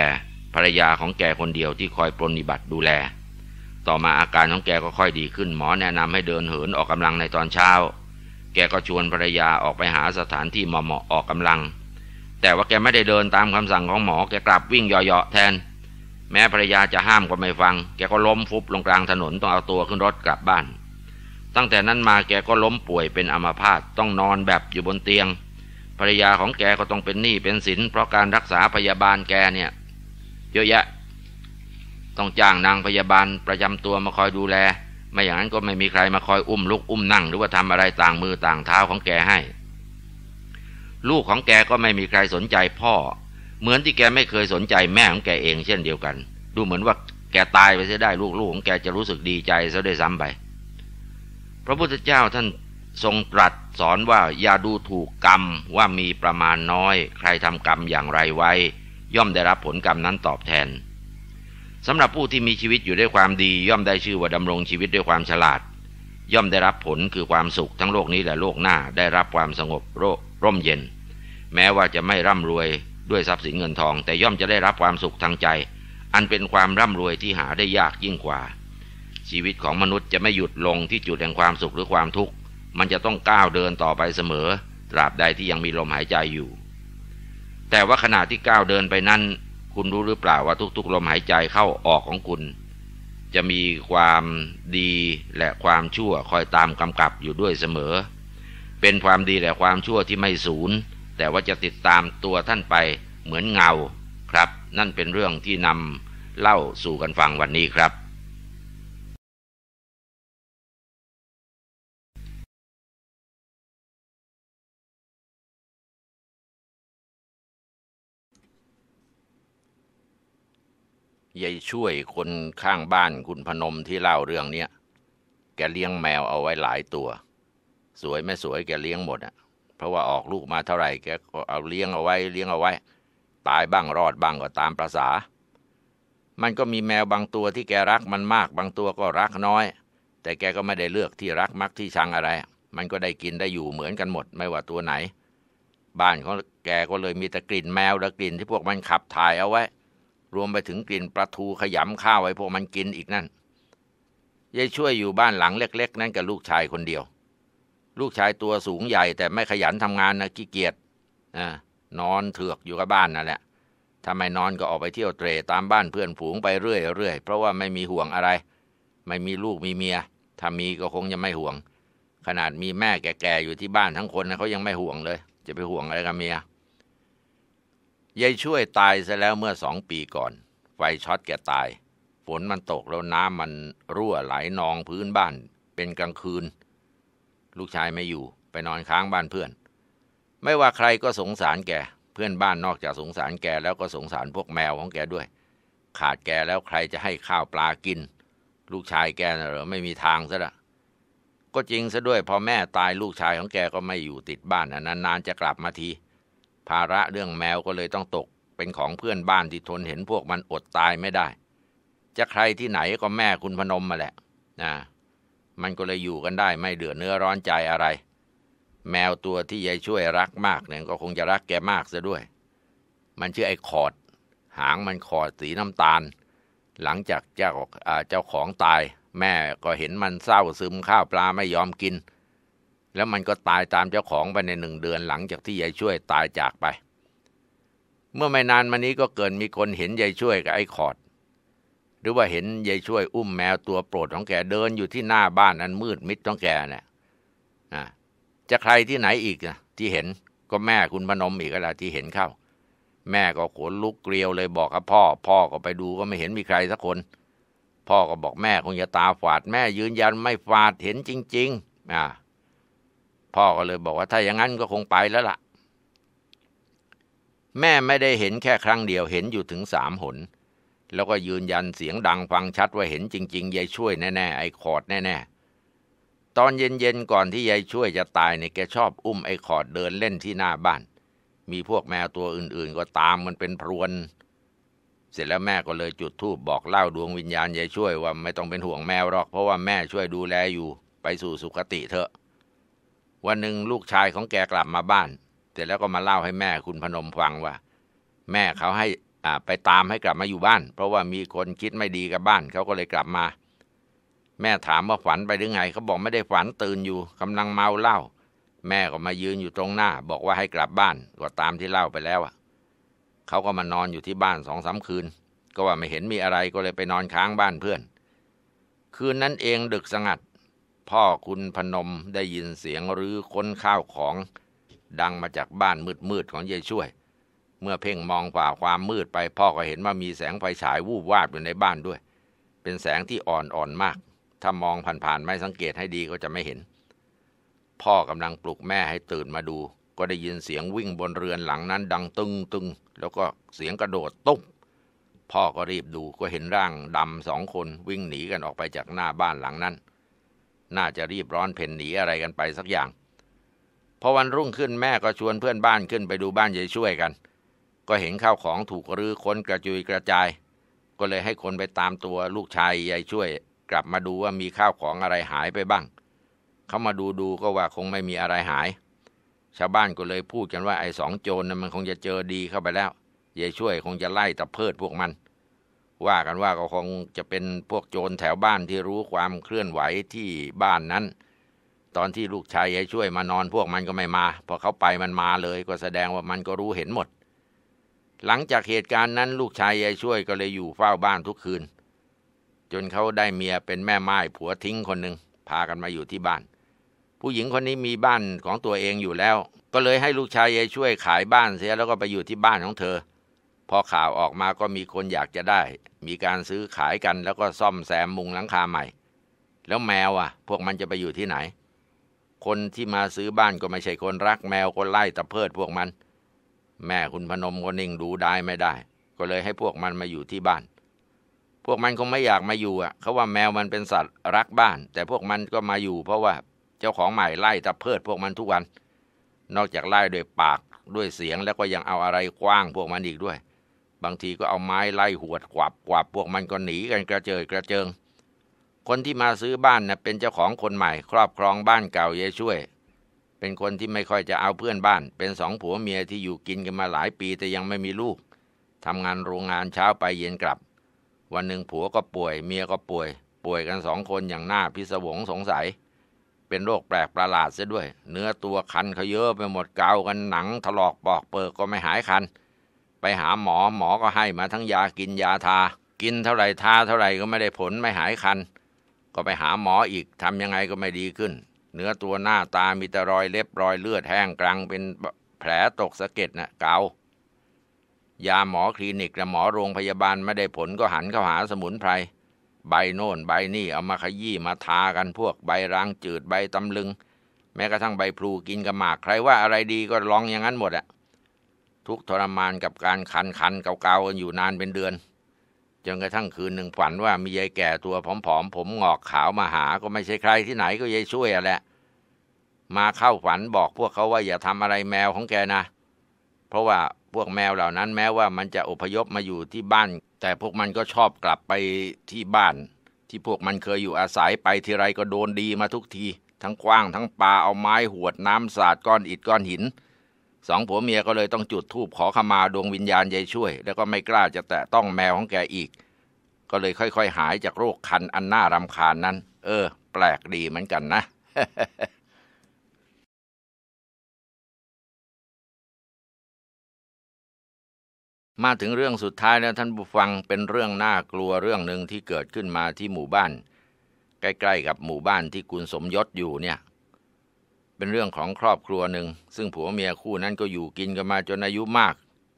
รรยาของแกคนเดียวที่คอยปรนนิบัติดูแล ต่อมาอาการของแกก็ค่อยดีขึ้น หมอแนะนำให้เดินเหินออกกำลังในตอนเช้า แกก็ชวนภรรยาออกไปหาสถานที่เหมาะๆออกกำลัง แต่ว่าแกไม่ได้เดินตามคำสั่งของหมอแกกลับวิ่งเหยาะๆแทน แม้ภรรยาจะห้ามก็ไม่ฟัง แกก็ล้มฟุบลงกลางถนนต้องเอาตัวขึ้นรถกลับบ้าน ตั้งแต่นั้นมาแกก็ล้มป่วยเป็นอัมพาตต้องนอนแบบอยู่บนเตียง ภรรยาของแกก็ต้องเป็นหนี้เป็นสิน เพราะการรักษาพยาบาลแกเนี่ยเยอะแยะต้องจ้าง นางพยาบาลประจำตัว มาคอยดูแล ไม่อย่างนั้นก็ไม่มีใครมาคอยอุ้มลุกอุ้มนั่งหรือว่าทำอะไรต่างมือต่างเท้าของแกให้ ลูกของแกก็ไม่มีใครสนใจพ่อ เหมือนที่แกไม่เคยสนใจแม่ของแกเองเช่นเดียวกัน ดูเหมือนว่าแกตายไปเสียได้ลูกๆของแกจะรู้สึกดีใจซะได้ซ้ำไป พระพุทธเจ้าท่านทรงตรัสสอนว่าอย่าดูถูกกรรมว่ามีประมาณน้อย ใครทำกรรมอย่างไรไว้ย่อมได้รับผลกรรมนั้นตอบแทนสำหรับผู้ที่มีชีวิตอยู่ด้วยความดี ย่อมได้ชื่อว่าดำรงชีวิตด้วยความฉลาด ย่อมได้รับผลคือความสุขทั้งโลกนี้และโลกหน้า ได้รับความสงบร่มเย็น แม้ว่าจะไม่ร่ำรวยด้วยทรัพย์สินเงินทอง แต่ย่อมจะได้รับความสุขทางใจ อันเป็นความร่ำรวยที่หาได้ยากยิ่งกว่า ชีวิตของมนุษย์จะไม่หยุดลงที่จุดแห่งความสุขหรือความทุกข์มันจะต้องก้าวเดินต่อไปเสมอ ตราบใดที่ยังมีลมหายใจอยู่แต่ว่าขณะที่ก้าวเดินไปนั้นคุณรู้หรือเปล่าว่าทุกๆลมหายใจเข้าออกของคุณ จะมีความดีและความชั่วคอยตามกำกับอยู่ด้วยเสมอ เป็นความดีและความชั่วที่ไม่สูญ แต่ว่าจะติดตามตัวท่านไปเหมือนเงา ครับ นั่นเป็นเรื่องที่นำเล่าสู่กันฟังวันนี้ครับยายช่วยคนข้างบ้านคุณพนมที่เล่าเรื่องเนี้ยแกเลี้ยงแมวเอาไว้หลายตัว สวยไม่สวยแกเลี้ยงหมดอ่ะ เพราะว่าออกลูกมาเท่าไหร่แกก็เอาเลี้ยงเอาไว้เลี้ยงเอาไว้ ตายบ้างรอดบ้างก็ตามประษามันก็มีแมวบางตัวที่แกรักมันมากบางตัวก็รักน้อย แต่แกก็ไม่ได้เลือกที่รักมักที่ชังอะไร มันก็ได้กินได้อยู่เหมือนกันหมด ไม่ว่าตัวไหน บ้านของแกก็เลยมีแต่กลิ่นแมวและกลิ่นที่พวกมันขับถ่ายเอาไว้รวมไปถึงกลิ่นปลาทูขยำข้าวไว้พวกมันกินอีกนั่นยายช่วยอยู่บ้านหลังเล็ก ๆ นั่นกับลูกชายคนเดียว ลูกชายตัวสูงใหญ่แต่ไม่ขยันทำงานนะขี้เกียจนอนเถือกอยู่กับบ้านนั่นแหละทำไมนอนก็ออกไปเที่ยวเตรตามบ้านเพื่อนฝูงไปเรื่อยๆเพราะว่าไม่มีห่วงอะไร ไม่มีลูกมีเมียถ้ามีก็คงจะไม่ห่วง ขนาดมีแม่แก่ๆอยู่ที่บ้านทั้งคนนะเขายังไม่ห่วงเลย จะไปห่วงอะไรกับเมียยายช่วยตายซะแล้วเมื่อสองปีก่อน ไฟช็อตแกตาย ฝนมันตกแล้วน้ำมันรั่วไหลนองพื้นบ้าน เป็นกลางคืน ลูกชายไม่อยู่ไปนอนค้างบ้านเพื่อน ไม่ว่าใครก็สงสารแกเพื่อนบ้านนอกจากสงสารแกแล้วก็สงสารพวกแมวของแกด้วย ขาดแกแล้วใครจะให้ข้าวปลากิน ลูกชายแกน่ะเหรอไม่มีทางซะละก็จริงซะด้วยพอแม่ตายลูกชายของแกก็ไม่อยู่ติดบ้านนานๆจะกลับมาทีภาระเรื่องแมวก็เลยต้องตกเป็นของเพื่อนบ้านที่ทนเห็นพวกมันอดตายไม่ได้ จะใครที่ไหนก็แม่คุณพนมมาแหละนะมันก็เลยอยู่กันได้ไม่เดือดเนื้อร้อนใจอะไร แมวตัวที่ยายช่วยรักมากเนี่ยก็คงจะรักแกมากซะด้วย มันชื่อไอ้ขอด หางมันขอดสีน้ำตาล หลังจากเจ้าเจ้าของตาย แม่ก็เห็นมันเศร้าซึมข้าวปลาไม่ยอมกินแล้วมันก็ตายตามเจ้าของไปในหนึ่งเดือนหลังจากที่ยายช่วยตายจากไป เมื่อไม่นานมานี้ก็เกิดมีคนเห็นยายช่วยกับไอ้ขอด หรือว่าเห็นยายช่วย อุ้มแมวตัวโปรดของแกเดินอยู่ที่หน้าบ้านนั้นมืดมิดของแกเนี่ยจะใครที่ไหนอีกนะที่เห็นก็แม่คุณพนมอีกแล้วที่เห็นเข้า แม่ก็ขนลุกเกลียวเลยบอกกับพ่อ พ่อก็ไปดูก็ไม่เห็นมีใครสักคน พ่อก็บอกแม่คงจะตาฝาด แม่ยืนยันไม่ฝาดเห็นจริงๆอ่าพ่อก็เลยบอกว่าถ้าอย่างนั้นก็คงไปแล้วละ่ะ แม่ไม่ได้เห็นแค่ครั้งเดียวเห็นอยู่ถึงสามหน แล้วก็ยืนยันเสียงดังฟังชัด ว่าเห็นจริงๆ ยายช่วยแน่ๆ ไอ้คอดแน่ๆ ตอนเย็นๆ ก่อนที่ยายช่วยจะตายเนี่ยแกชอบอุ้มไอ้คอดเดินเล่นที่หน้าบ้าน มีพวกแมวตัวอื่นๆ ก็ตามมันเป็นพรวน เสร็จแล้วแม่ก็เลยจุดธูปบอกเล่าดวงวิญญาณยายช่วย ว่าไม่ต้องเป็นห่วงแมวหรอก เพราะว่าแม่ช่วยดูแลอยู่ ไปสู่สุคติเถอะวันหนึ่งลูกชายของแกกลับมาบ้านเสร็จแล้วก็มาเล่าให้แม่คุณพนมฟังว่า แม่เขาให้อ่าไปตามให้กลับมาอยู่บ้าน เพราะว่ามีคนคิดไม่ดีกับบ้าน เขาก็เลยกลับมา แม่ถามว่าฝันไปหรือไงเขาบอกไม่ได้ฝันตื่นอยู่กำลังเมาเหล้าแม่ก็มายืนอยู่ตรงหน้า บอกว่าให้กลับบ้านก็ตามที่เล่าไปแล้วอ่ะ เขาก็มานอนอยู่ที่บ้านสองสาคืน ก็ว่าไม่เห็นมีอะไรก็เลยไปนอนค้างบ้านเพื่อน คืนนั้นเองดึกสงัดพ่อคุณพนมได้ยินเสียงรื้อค้นข้าวของดังมาจากบ้านมืดๆของยายช่วย เมื่อเพ่งมองฝ่าความมืดไป พ่อก็เห็นว่ามีแสงไฟฉายวูบวาบอยู่ในบ้านด้วย เป็นแสงที่อ่อน ๆ มาก ถ้ามองผ่านๆ ไม่สังเกตให้ดีก็จะไม่เห็น พ่อกำลังปลุกแม่ให้ตื่นมาดู ก็ได้ยินเสียงวิ่งบนเรือนหลังนั้น ดังตึงตึง แล้วก็เสียงกระโดดตุ๊บพ่อก็รีบดู ก็เห็นร่างดำสองคนวิ่งหนีกันออกไปจากหน้าบ้านหลังนั้นน่าจะรีบร้อนเพ่นหนีอะไรกันไปสักอย่างพอวันรุ่งขึ้นแม่ ก็ชวนเพื่อนบ้านขึ้นไปดูบ้านยายช่วยกัน ก็เห็นข้าวของถูกรื้อค้นกระจุยกระจาย ก็เลยให้คนไปตามตัวลูกชายยายช่วย กลับมาดูว่ามีข้าวของอะไรหายไปบ้าง เขามาดูดูก็ว่าคงไม่มีอะไรหาย ชาวบ้านก็เลยพูดกันว่าไอ้สองโจรนั้นมันคงจะเจอดีเข้าไปแล้วยายช่วย คงจะไล่ตะเพิดพวกมันว่ากันว่าก็คงจะเป็นพวกโจรแถวบ้านที่รู้ความเคลื่อนไหวที่บ้านนั้น ตอนที่ลูกชายยายช่วยมานอนพวกมันก็ไม่มาพอเขาไปมันมาเลยก็แสดงว่ามันก็รู้เห็นหมด หลังจากเหตุการณ์นั้นลูกชายยายช่วยก็เลยอยู่เฝ้าบ้านทุกคืน จนเขาได้เมียเป็นแม่ไม้ผัวทิ้งคนหนึ่งพากันมาอยู่ที่บ้าน ผู้หญิงคนนี้มีบ้านของตัวเองอยู่แล้ว ก็เลยให้ลูกชายยายช่วยขายบ้านเสียแล้วก็ไปอยู่ที่บ้านของเธอพอข่าวออกมาก็มีคนอยากจะได้ มีการซื้อขายกันแล้วก็ซ่อมแซมมุงหลังคาใหม่ แล้วแมวอ่ะ พวกมันจะไปอยู่ที่ไหน คนที่มาซื้อบ้านก็ไม่ใช่คนรักแมวคนไล่ตะเพิดพวกมัน แม่คุณพนมก็นิ่งดูได้ไม่ได้ ก็เลยให้พวกมันมาอยู่ที่บ้าน พวกมันคงไม่อยากมาอยู่อ่ะเขาว่าแมวมันเป็นสัตว์รักบ้าน แต่พวกมันก็มาอยู่ เพราะว่าเจ้าของใหม่ไล่ตะเพิด พวกมันทุกวัน นอกจากไล่ด้วยปากด้วยเสียง แล้วก็ยังเอาอะไรกว้าง พวกมันอีกด้วยบางทีก็เอาไม้ไล่หวดกวับกวับพวกมันก็หนีกันกระเจิดกระเจิง คนที่มาซื้อบ้านนะ่ะเป็นเจ้าของคนใหม่ครอบครองบ้านเก่าเยช่วย เป็นคนที่ไม่ค่อยจะเอาเพื่อนบ้าน เป็นสองผัวเมียที่อยู่กินกันมาหลายปีแต่ยังไม่มีลูกทำงานโรงงานเช้าไปเย็นกลับ วันหนึ่งผัวก็ป่วยเมียก็ป่วย ป่วยกันสองคนอย่างหน้าพิศวงสงสัย เป็นโรคแปลกประหลาดเสียด้วย เนื้อตัวคันเขาเยอะไปหมดเกากันหนัง ถลอกปอกเปิกก็ไม่หายคันไปหาหมอหมอก็ให้มาทั้งยากินยาทา กินเท่าไหร่ทาเท่าไหร่ก็ไม่ได้ผลไม่หายคัน ก็ไปหาหมออีกทำยังไงก็ไม่ดีขึ้น เนื้อตัวหน้าตามีแต่รอยเล็บรอยเลือดแห้งกรังเป็นแผลตกสะเก็ดนะ่ะเกายาหมอคลินิกและหมอโรงพยาบาลไม่ได้ผลก็หันเข้าหาสมุนไพร ใบโน่นใบนี่เอามาขยี้มาทากันพวก ใบรังจืดใบตำลึง แม้กระทั่งใบพลูกินกับหมาก ใครว่าอะไรดีก็ลองอย่างนั้นหมดอะทุกทรมานกับการคันคันเกาๆกันอยู่นานเป็นเดือนจนกระทั่งคืนหนึ่งฝันว่ามียายแก่ตัวผอมๆผมงอกขาวมาหา ก็ไม่ใช่ใครที่ไหนก็ยายช่วยอะแหละมาเข้าฝันบอกพวกเขาว่าอย่าทำอะไรแมวของแกนะ เพราะว่าพวกแมวเหล่านั้นแม้ว่ามันจะอพยพมาอยู่ที่บ้าน แต่พวกมันก็ชอบกลับไปที่บ้าน ที่พวกมันเคยอยู่อาศัยไปทีไรก็โดนดีมาทุกที ทั้งกว้างทั้งปลาเอาไม้หวดน้ำสาดก้อนอิดก้อนหินสองผัวเมียก็เลยต้องจุดธูปขอขมาดวงวิญญาณยายช่วย แล้วก็ไม่กล้าจะแตะต้องแมวของแกอีก ก็เลยค่อยๆหายจากโรคคันอันน่ารำคาญนั้น เออ แปลกดีเหมือนกันนะ มาถึงเรื่องสุดท้ายแล้วท่านผู้ฟังเป็นเรื่องน่ากลัวเรื่องหนึ่งที่เกิดขึ้นมาที่หมู่บ้าน ใกล้ ๆ กับหมู่บ้านที่คุณสมยศอยู่เนี่ยเป็นเรื่องของครอบครัวหนึ่ง ซึ่งผัวเมียคู่นั้นก็อยู่กินกันมาจนอายุมาก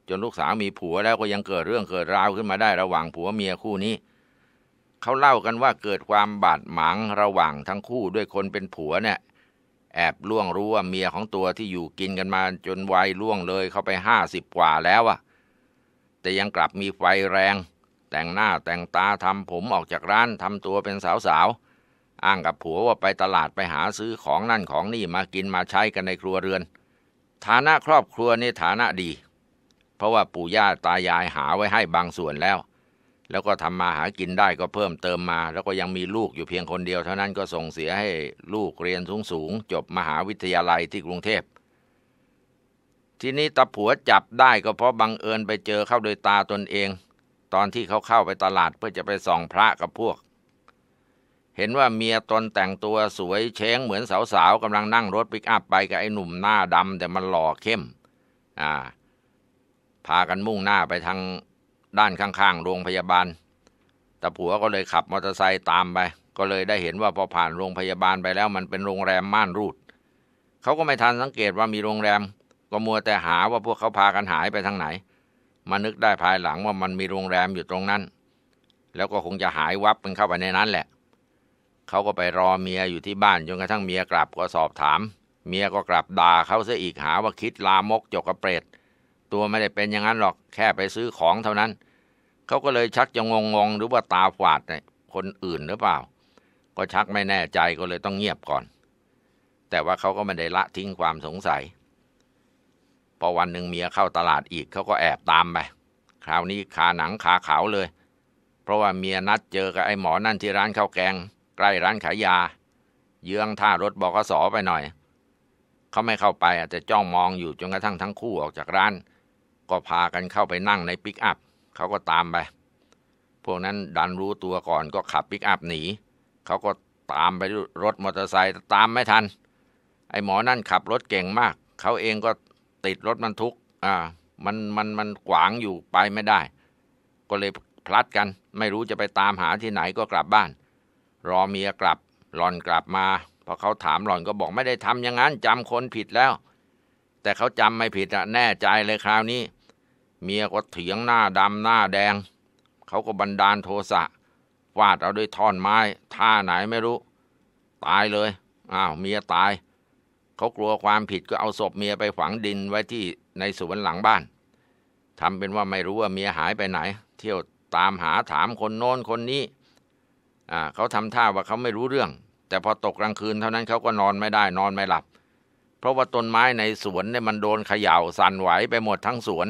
จนลูกสาวมีผัวแล้วก็ยังเกิดเรื่องเกิดราวขึ้นมาได้ระหว่างผัวเมียคู่นี้เขาเล่ากันว่าเกิดความบาดหมางระหว่างทั้งคู่ด้วยคนเป็นผัวเนี่ยแอบล่วงรู้ว่าเมียของตัวที่อยู่กินกันมาจนวัยล่วงเลยเข้าไปห้าสิบกว่าแล้วอะแต่ยังกลับมีไฟแรง แต่งหน้าแต่งตาทำผมออกจากร้านทำตัวเป็นสาวสาวอ้างกับผัวว่าไปตลาดไปหาซื้อของนั่นของนี่มากินมาใช้กันในครัวเรือน ฐานะครอบครัวนี่ฐานะดี เพราะว่าปู่ย่าตายายหาไว้ให้บางส่วนแล้ว แล้วก็ทำมาหากินได้ก็เพิ่มเติมมาแล้วก็ยังมีลูกอยู่เพียงคนเดียว เท่านั้นก็ส่งเสียให้ลูกเรียนสูงสูงจบมหาวิทยาลัยที่กรุงเทพทีนี้ตาผัวจับได้ก็เพราะบังเอิญไปเจอเข้าโดยตาตนเอง ตอนที่เขาเข้าไปตลาดเพื่อจะไปส่องพระกับพวกเห็นว่าเมียตนแต่งตัวสวยเช้งเหมือนสาวๆกำลังนั่งรถปิกอัพไปกับไอ้หนุ่มหน้าดำแต่มันหล่อเข้มอ่าพากันมุ่งหน้าไปทางด้านข้าง ๆโรงพยาบาลต่ผัวก็เลยขับมอเตอร์ไซค์ตามไป ก็เลยได้เห็นว่าพอผ่านโรงพยาบาลไปแล้ว มันเป็นโรงแรมม่านรูดเขาก็ไม่ทันสังเกตว่ามีโรงแรมก็มัวแต่หาว่าพวกเขาพากันหายไปทางไหน มานึกได้ภายหลังว่ามันมีโรงแรมอยู่ตรงนั้น แล้วก็คงจะหายวับเป็นเข้าไปในนั้นแหละเขาก็ไปรอเมียอยู่ที่บ้านจนกระทั่งเมียกลับก็สอบถามเมียก็กลับด่าเขาซะอีกหาว่าคิดลามกจกกระเปรตตัวไม่ได้เป็นอย่างนั้นหรอกแค่ไปซื้อของเท่านั้น เขาก็เลยชักจะงงงหรือว่าตาฝาดเนี่ยคนอื่นหรือเปล่า ก็ชักไม่แน่ใจก็เลยต้องเงียบก่อน แต่ว่าเขาก็ไม่ได้ละทิ้งความสงสัยพอวันหนึ่งเมียเข้าตลาดอีก เขาก็แอบตามไปคราวนี้ขาหนังขาขาวเลย เพราะว่าเมียนัดเจอกับไอ้หมอนั่นที่ร้านข้าวแกงใกล้ร้านขายยา เยื้องท่ารถบกสไปหน่อย เขาไม่เข้าไปอาจจะจ้องมองอยู่จนกระทั่งทั้งคู่ออกจากร้าน ก็พากันเข้าไปนั่งในปิกอัพเขาก็ตามไป พวกนั้นดันรู้ตัวก่อนก็ขับปิกอัพหนี เขาก็ตามไปรถมอเตอร์ไซค์ตามไม่ทัน ไอ้หมอนั่นขับรถเก่งมาก เขาเองก็ติดรถบรรทุก อ่า มัน มัน มันขวางอยู่ไปไม่ได้ ก็เลยพลัดกัน ไม่รู้จะไปตามหาที่ไหนก็กลับบ้านรอเมียกลับหลอนกลับมา พอเขาถามหลอนก็บอกไม่ได้ทำอย่างนั้นจำคนผิดแล้ว แต่เขาจำไม่ผิดอะแน่ใจเลยคราวนี้ เมียก็เถียงหน้าดำหน้าแดงเขาก็บันดาลโทสะฟาดเอาด้วยท่อนไม้ท่าไหนไม่รู้ ตายเลย อ้าวเมียตาย เขากลัวความผิดก็เอาศพเมียไปฝังดินไว้ที่ในสวนหลังบ้านทำเป็นว่าไม่รู้ว่าเมียหายไปไหน เที่ยวตามหาถามคนโน้นคนนี้เขาทำท่าว่าเขาไม่รู้เรื่อง แต่พอตกกลางคืนเท่านั้นเขาก็นอนไม่ได้นอนไม่หลับ เพราะว่าต้นไม้ในสวนเนี่ยมันโดนเขย่าสั่นไหวไปหมดทั้งสวน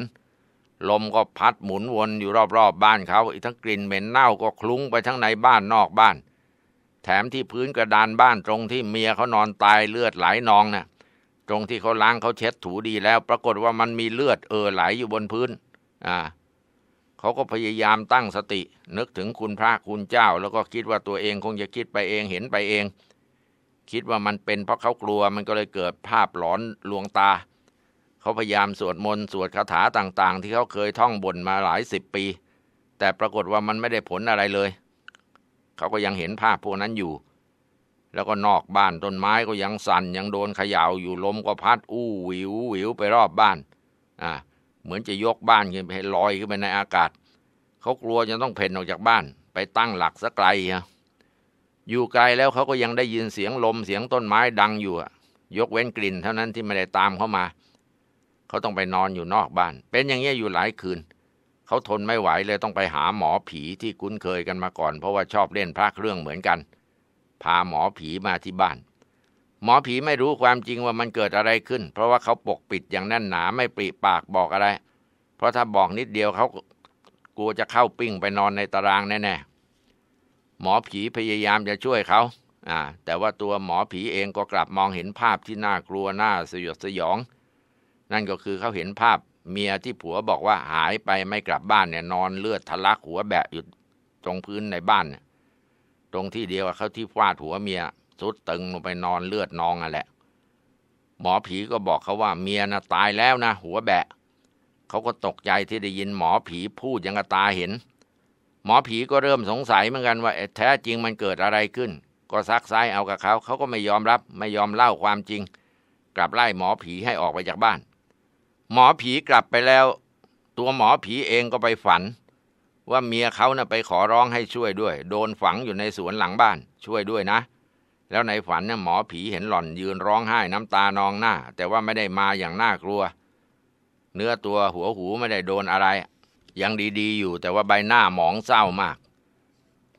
ลมก็พัดหมุนวนอยู่รอบๆบบ้านเขาอีกทั้งกลิ่นเหม็นเน่าก็คลุ้งไปทั้งในบ้านนอกบ้าน แถมที่พื้นกระดานบ้านตรงที่เมียเขานอนตายเลือดไหลนองนะ่ะ ตรงที่เขาล้างเขาเช็ดถูดีแล้ว ปรากฏว่ามันมีเลือดเออไหลอยู่บนพื้น อ่าเขาก็พยายามตั้งสติ นึกถึงคุณพระคุณเจ้า แล้วก็คิดว่าตัวเองคงจะคิดไปเองเห็นไปเอง คิดว่ามันเป็นเพราะเขากลัวมันก็เลยเกิดภาพหลอนลวงตา เขาพยายามสวดมนต์สวดคาถาต่างๆ ที่เขาเคยท่องบ่นมาหลายสิบปี แต่ปรากฏว่ามันไม่ได้ผลอะไรเลย เขาก็ยังเห็นภาพพวกนั้นอยู่ แล้วก็นอกบ้านต้นไม้ก็ยังสั่น ยังโดนเขย่าอยู่ลมก็พัดอู้วิววิวไปรอบบ้าน อ่าเหมือนจะยกบ้านขึ้นไปลอยขึ้นไปในอากาศ เขากลัวจะต้องเพ่นออกจากบ้านไปตั้งหลักสักไกล อยู่ไกลแล้วเขาก็ยังได้ยินเสียงลมเสียงต้นไม้ดังอยู่ยกเว้นกลิ่น เท่านั้นที่ไม่ได้ตามเข้ามา เขาต้องไปนอนอยู่นอกบ้าน เป็นอย่างนี้อยู่หลายคืน เขาทนไม่ไหวเลยต้องไปหาหมอผีที่คุ้นเคยกันมาก่อน เพราะว่าชอบเล่นพระเครื่องเหมือนกัน พาหมอผีมาที่บ้านหมอผีไม่รู้ความจริงว่ามันเกิดอะไรขึ้น เพราะว่าเขาปกปิดอย่างแน่นหนาไม่ปริปากบอกอะไร เพราะถ้าบอกนิดเดียวเขากลัวจะเข้าปิ้งไปนอนในตารางแน่ๆหมอผีพยายามจะช่วยเขา อ่าแต่ว่าตัวหมอผีเอง ก็กลับมองเห็นภาพที่น่ากลัวน่าสยดสยอง นั่นก็คือเขาเห็นภาพเมียที่ผัวบอกว่าหายไปไม่กลับบ้านเนี่ย นอนเลือดทะลักหัวแบะอยู่ตรงพื้นในบ้านตรงที่เดียวเขาที่ฟาดหัวเมียุดตึงลงไปนอนเลือดนองอ่ะแหละ หมอผีก็บอกเขาว่าเมียนะตายแล้วนะหัวแบะเขาก็ตกใจที่ได้ยินหมอผีพูดยังกตาเห็น หมอผีก็เริ่มสงสัยเหมือนกันว่าแท้จริงมันเกิดอะไรขึ้นก็ซักไซเอากับเขาเขาก็ไม่ยอมรับไม่ยอมเล่าความจริง กลับไล่หมอผีให้ออกไปจากบ้าน หมอผีกลับไปแล้ว ตัวหมอผีเองก็ไปฝัน ว่าเมียเขานะ่ะไปขอร้องให้ช่วยด้วย โดนฝังอยู่ในสวนหลังบ้าน ช่วยด้วยนะแล้วในฝันเนี่ยหมอผีเห็นหล่อนยืนร้องไห้น้ำตานองหน้า แต่ว่าไม่ได้มาอย่างน่ากลัว เนื้อตัวหัวหูไม่ได้โดนอะไร ยังดีๆอยู่ แต่ว่าใบหน้าหมองเศร้ามาก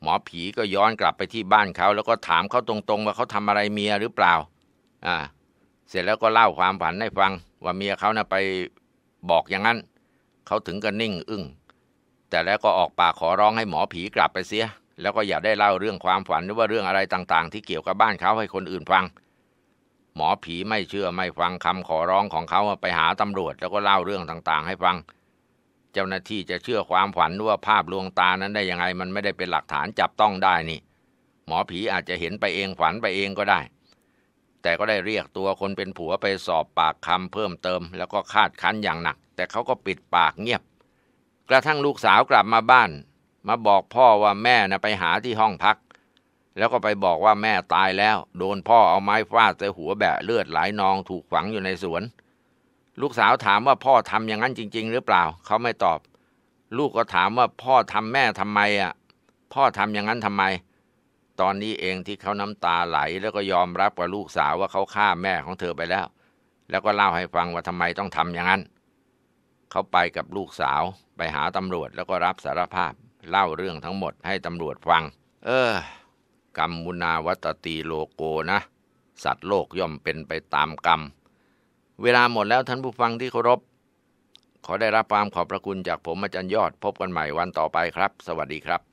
หมอผีก็ย้อนกลับไปที่บ้านเขาแล้วก็ถามเขาตรงๆ ว่าเขาทำอะไรเมียหรือเปล่า อ่า เสร็จแล้วก็เล่าความฝันให้ฟัง ว่าเมียเขานะ่ะไปบอกอย่างนั้นเขาถึงก็นิ่งอึง้งแต่แล้วก็ออกปากขอร้องให้หมอผีกลับไปเสียแล้วก็อย่าได้เล่าเรื่องความฝันหรือว่าเรื่องอะไรต่างๆ ที่เกี่ยวกับบ้านเขาให้คนอื่นฟัง หมอผีไม่เชื่อไม่ฟังคำขอร้องของเขาไปหาตำรวจ แล้วก็เล่าเรื่องต่างๆ ให้ฟัง เจ้าหน้าที่จะเชื่อความฝันหรือว่าภาพลวงตานั้นได้ยังไงมันไม่ได้เป็นหลักฐานจับต้องได้นี่ หมอผีอาจจะเห็นไปเองฝันไปเองก็ได้ แต่ก็ได้เรียกตัวคนเป็นผัวไปสอบปากคำเพิ่มเติม แล้วก็คาดคั้นอย่างหนัก แต่เขาก็ปิดปากเงียบ กระทั่งลูกสาวกลับมาบ้านมาบอกพ่อว่าแม่นะไปหาที่ห้องพัก แล้วก็ไปบอกว่าแม่ตายแล้ว โดนพ่อเอาไม้ฟาดใส่หัวแบะเลือดไหลนองถูกฝังอยู่ในสวน ลูกสาวถามว่าพ่อทำอย่างนั้นจริงๆ หรือเปล่าเขาไม่ตอบ ลูกก็ถามว่าพ่อทำแม่ทำไมอ่ะ พ่อทำอย่างนั้นทำไม ตอนนี้เองที่เขาน้ำตาไหลแล้วก็ยอมรับกับลูกสาวว่าเขาฆ่าแม่ของเธอไปแล้ว แล้วก็เล่าให้ฟังว่าทำไมต้องทำอย่างนั้น เขาไปกับลูกสาวไปหาตำรวจแล้วก็รับสารภาพเล่าเรื่องทั้งหมดให้ตำรวจฟัง เออ กรรมมุนาวัตตีโลโกนะ สัตว์โลกย่อมเป็นไปตามกรรม เวลาหมดแล้วท่านผู้ฟังที่เคารพ ขอได้รับความขอบพระคุณจากผมอาจารย์ยอด พบกันใหม่วันต่อไปครับ สวัสดีครับ